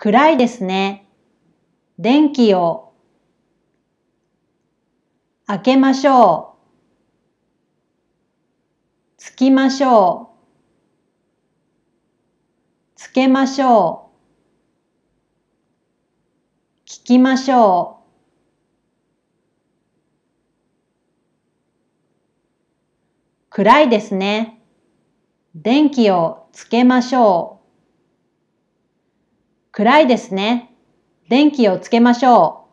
暗いですね。電気を開けましょう。つきましょう。つけましょう。聞きましょう。暗いですね。電気をつけましょう。暗いですね。電気をつけましょう。